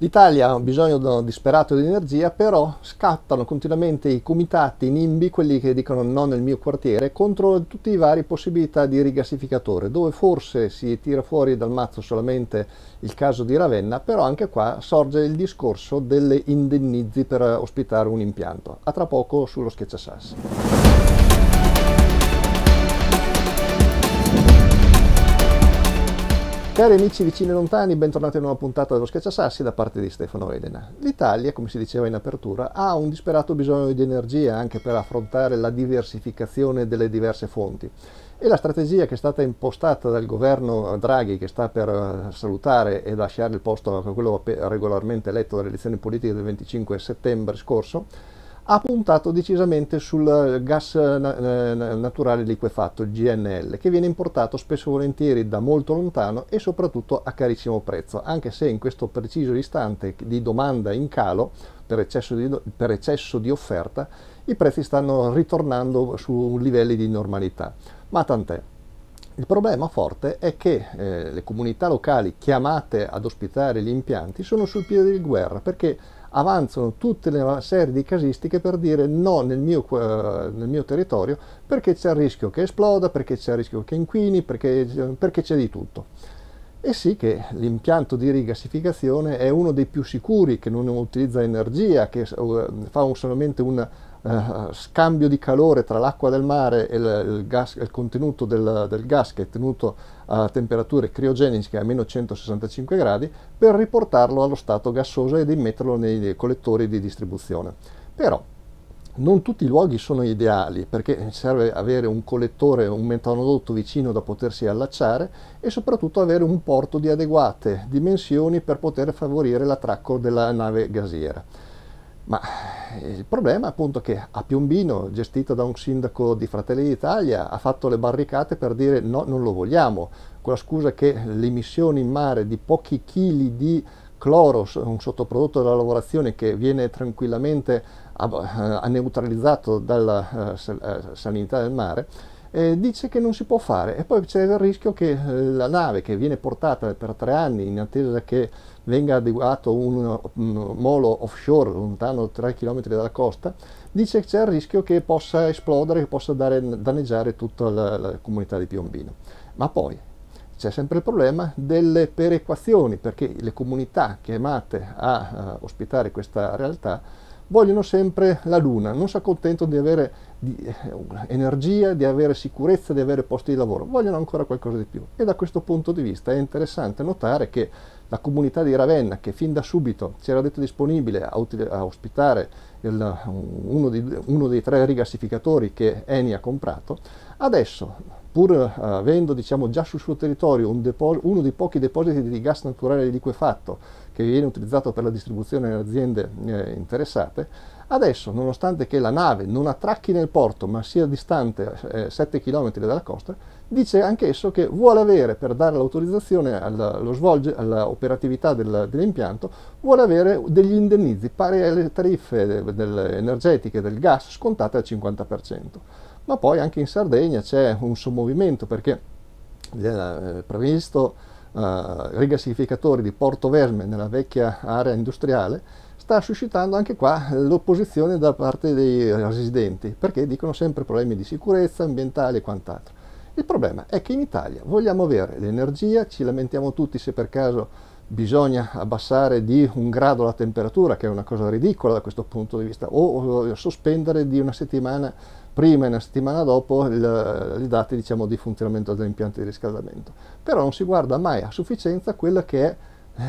L'Italia ha un bisogno disperato di energia, però scattano continuamente i comitati NIMBY, quelli che dicono no nel mio quartiere, contro tutte le varie possibilità di rigassificatore, dove forse si tira fuori dal mazzo solamente il caso di Ravenna, però anche qua sorge il discorso delle indennizi per ospitare un impianto. A tra poco sullo schiacciasassi. Cari amici vicini e lontani, bentornati a una nuova puntata dello Schiacciassassi da parte di Stefano Elena. L'Italia, come si diceva in apertura, ha un disperato bisogno di energia anche per affrontare la diversificazione delle diverse fonti e la strategia che è stata impostata dal governo Draghi, che sta per eh, salutare e lasciare il posto a quello regolarmente eletto dalle elezioni politiche del 25 settembre scorso, ha puntato decisamente sul gas naturale liquefatto, il GNL, che viene importato spesso e volentieri da molto lontano e soprattutto a carissimo prezzo, anche se in questo preciso istante di domanda in calo per eccesso di, per eccesso di offerta, i prezzi stanno ritornando su livelli di normalità. Ma tant'è. Il problema forte è che eh, le comunità locali chiamate ad ospitare gli impianti sono sul piede di guerra perché avanzano tutte le serie di casistiche per dire no nel mio, nel mio territorio perché c'è il rischio che esploda, perché c'è il rischio che inquini, perché, perché c'è di tutto. E sì che l'impianto di rigassificazione è uno dei più sicuri, che non utilizza energia, che fa solamente un eh, scambio di calore tra l'acqua del mare e il, il, gas, il contenuto del, del, gas che è tenuto a temperature criogeniche a meno 165 gradi per riportarlo allo stato gassoso ed immetterlo nei collettori di distribuzione. Però non tutti i luoghi sono ideali perché serve avere un collettore, un metanodotto vicino da potersi allacciare e soprattutto avere un porto di adeguate dimensioni per poter favorire l'attracco della nave gasiera. Ma eh, il problema è appunto che a Piombino, gestita da un sindaco di Fratelli d'Italia, ha fatto le barricate per dire no, non lo vogliamo, con la scusa che l'emissione in mare di pochi chili di cloro, un sottoprodotto della lavorazione che viene tranquillamente eh, neutralizzato dalla eh, salinità del mare, eh, dice che non si può fare e poi c'è il rischio che la nave che viene portata per tre anni in attesa che venga adeguato un, un molo offshore lontano 3 km dalla costa, dice che c'è il rischio che possa esplodere, che possa dare, danneggiare tutta la, la comunità di Piombino. Ma poi c'è sempre il problema delle perequazioni, perché le comunità chiamate a uh, ospitare questa realtà vogliono sempre la luna, non si accontentano di avere di, eh, energia, di avere sicurezza, di avere posti di lavoro, vogliono ancora qualcosa di più. E da questo punto di vista è interessante notare che la comunità di Ravenna, che fin da subito si era detto disponibile a, a ospitare il, uno, di, uno, dei tre rigassificatori che Eni ha comprato, adesso, pur eh, avendo diciamo, già sul suo territorio un uno dei pochi depositi di gas naturale liquefatto che viene utilizzato per la distribuzione nelle aziende eh, interessate, adesso nonostante che la nave non attracchi nel porto ma sia distante eh, 7 km dalla costa, dice anch'esso che vuole avere, per dare l'autorizzazione all'operatività all dell'impianto, vuole avere degli indennizi pari alle tariffe del, del, energetiche del gas scontate al 50%. Ma poi anche in Sardegna c'è un sommovimento perché è eh, previsto uh, rigassificatori di Porto Verme nella vecchia area industriale sta suscitando anche qua l'opposizione da parte dei residenti perché dicono sempre problemi di sicurezza, ambientale e quant'altro. Il problema è che in Italia vogliamo avere l'energia, ci lamentiamo tutti se per caso bisogna abbassare di un grado la temperatura, che è una cosa ridicola da questo punto di vista, o, sospendere di una settimana prima e una settimana dopo i dati diciamo, di funzionamento dell'impianto di riscaldamento. Però non si guarda mai a sufficienza quella che è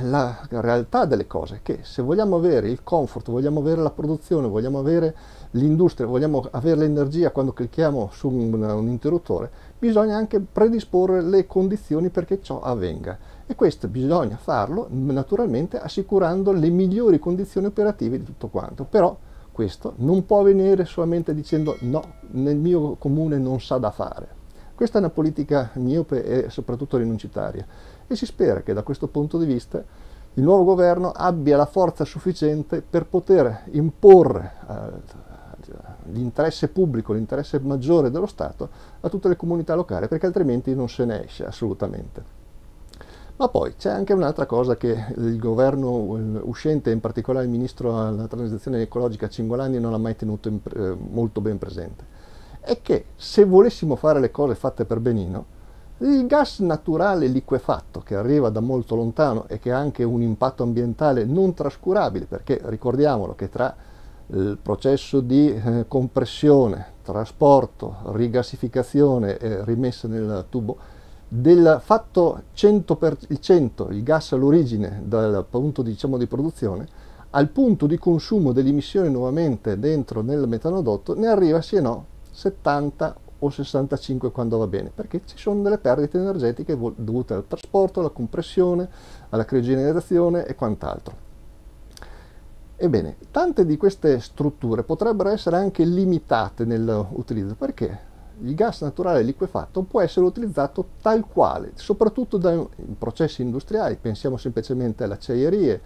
la realtà delle cose, che se vogliamo avere il comfort, vogliamo avere la produzione, vogliamo avere l'industria, vogliamo avere l'energia quando clicchiamo su un, un interruttore, bisogna anche predisporre le condizioni perché ciò avvenga e questo bisogna farlo naturalmente assicurando le migliori condizioni operative di tutto quanto. Però questo non può avvenire solamente dicendo no, nel mio comune non sa da fare. Questa è una politica miope e soprattutto rinuncitaria e si spera che da questo punto di vista il nuovo governo abbia la forza sufficiente per poter imporre eh, l'interesse pubblico, l'interesse maggiore dello Stato a tutte le comunità locali, perché altrimenti non se ne esce assolutamente. Ma poi c'è anche un'altra cosa che il governo uscente, in particolare il ministro della transizione ecologica Cingolani, non ha mai tenuto in, eh, molto ben presente. È che se volessimo fare le cose fatte per benino, il gas naturale liquefatto che arriva da molto lontano e che ha anche un impatto ambientale non trascurabile, perché ricordiamolo che tra il processo di eh, compressione, trasporto, rigassificazione e rimessa nel tubo, del fatto 100% il gas all'origine dal punto diciamo, di produzione al punto di consumo dell'emissione nuovamente dentro nel metanodotto ne arriva sì e no 70 o 65 quando va bene perché ci sono delle perdite energetiche dovute al trasporto, alla compressione, alla criogenerazione e quant'altro. Ebbene, tante di queste strutture potrebbero essere anche limitate nell'utilizzo perché il gas naturale liquefatto può essere utilizzato tal quale, soprattutto in processi industriali, pensiamo semplicemente alle acciaierie,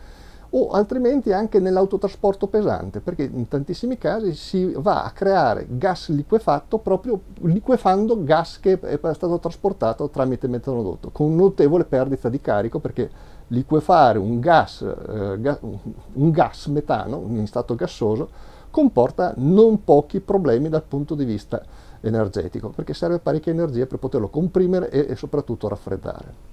o altrimenti anche nell'autotrasporto pesante, perché in tantissimi casi si va a creare gas liquefatto proprio liquefando gas che è stato trasportato tramite metanodotto, con notevole perdita di carico perché liquefare un gas, eh, un gas metano in stato gassoso comporta non pochi problemi dal punto di vista energetico, perché serve parecchia energia per poterlo comprimere e, e soprattutto raffreddare.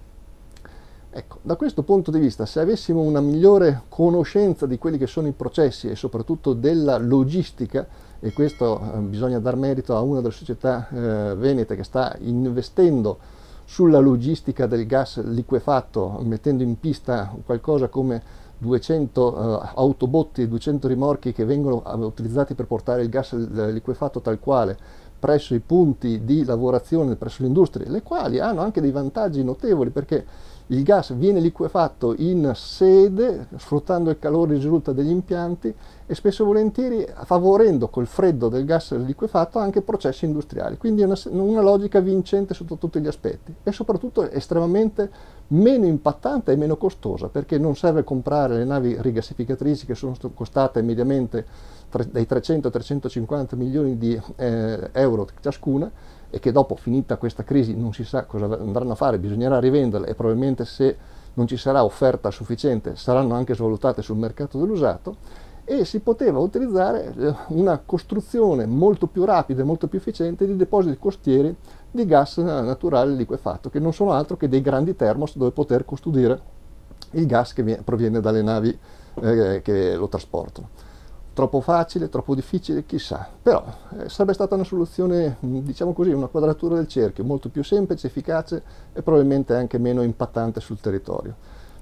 Ecco, da questo punto di vista, se avessimo una migliore conoscenza di quelli che sono i processi e soprattutto della logistica, e questo eh, bisogna dar merito a una delle società eh, venete che sta investendo sulla logistica del gas liquefatto, mettendo in pista qualcosa come 200 eh, autobotti 200 rimorchi che vengono eh, utilizzati per portare il gas liquefatto tal quale presso i punti di lavorazione, presso le industrie, le quali hanno anche dei vantaggi notevoli perché il gas viene liquefatto in sede, sfruttando il calore risulta degli impianti e spesso e volentieri favorendo col freddo del gas liquefatto anche processi industriali. Quindi è una, una logica vincente sotto tutti gli aspetti e soprattutto estremamente meno impattante e meno costosa perché non serve comprare le navi rigassificatrici che sono costate mediamente dai 300 ai 350 milioni di eh, euro ciascuna e che dopo finita questa crisi non si sa cosa andranno a fare, bisognerà rivenderle e probabilmente se non ci sarà offerta sufficiente saranno anche svalutate sul mercato dell'usato e si poteva utilizzare eh, una costruzione molto più rapida e molto più efficiente di depositi costieri di gas naturale liquefatto, che non sono altro che dei grandi termos dove poter custodire il gas che proviene dalle navi eh, che lo trasportano troppo facile, troppo difficile, chissà. Però eh, sarebbe stata una soluzione, mm, diciamo così, una quadratura del cerchio, molto più semplice, efficace e probabilmente anche meno impattante sul territorio.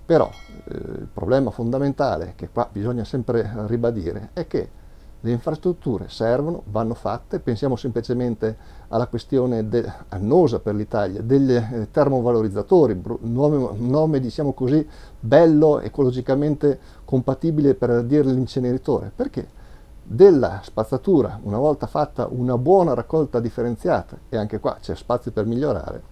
Però eh, il problema fondamentale che qua bisogna sempre ribadire è che le infrastrutture servono, vanno fatte, pensiamo semplicemente alla questione de, annosa per l'Italia degli eh, termovalorizzatori, nome, nome, diciamo così bello, ecologicamente compatibile per dire l'inceneritore. Perché? Della spazzatura, una volta fatta una buona raccolta differenziata, e anche qua c'è spazio per migliorare,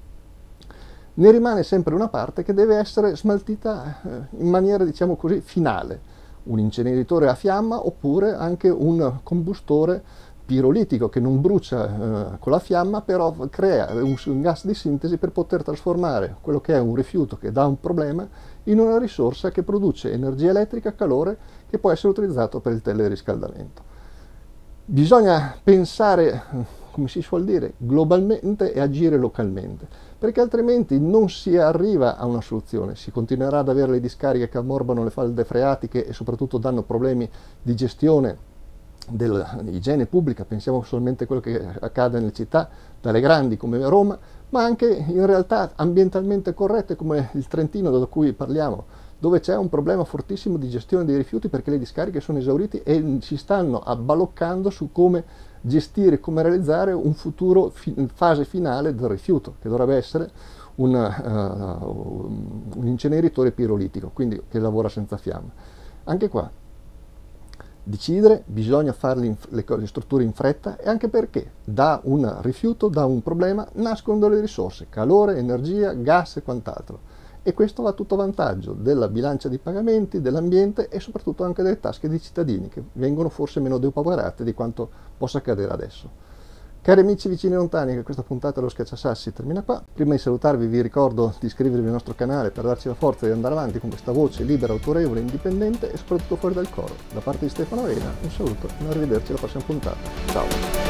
ne rimane sempre una parte che deve essere smaltita eh, in maniera, diciamo così, finale un inceneritore a fiamma oppure anche un combustore pirolitico che non brucia eh, con la fiamma però crea un, un, gas di sintesi per poter trasformare quello che è un rifiuto che dà un problema in una risorsa che produce energia elettrica, calore che può essere utilizzato per il teleriscaldamento. Bisogna pensare come si suol dire, globalmente e agire localmente, perché altrimenti non si arriva a una soluzione, si continuerà ad avere le discariche che ammorbano le falde freatiche e soprattutto danno problemi di gestione dell'igiene pubblica, pensiamo solamente a quello che accade nelle città, dalle grandi come Roma, ma anche in realtà ambientalmente corrette come il Trentino da cui parliamo, dove c'è un problema fortissimo di gestione dei rifiuti perché le discariche sono esaurite e si stanno abbaloccando su come gestire, come realizzare un futuro fi fase finale del rifiuto, che dovrebbe essere un, uh, un inceneritore pirolitico, quindi che lavora senza fiamma. Anche qua, decidere, bisogna fare le, le, le, strutture in fretta e anche perché da un rifiuto, da un problema, nascono delle risorse, calore, energia, gas e quant'altro e questo va tutto a vantaggio della bilancia di pagamenti, dell'ambiente e soprattutto anche delle tasche dei cittadini che vengono forse meno depauperate di quanto possa accadere adesso. Cari amici vicini e lontani, che questa puntata dello Schiacciasassi termina qua. Prima di salutarvi vi ricordo di iscrivervi al nostro canale per darci la forza di andare avanti con questa voce libera, autorevole, indipendente e soprattutto fuori dal coro. Da parte di Stefano Arena, un saluto e arrivederci alla prossima puntata. Ciao!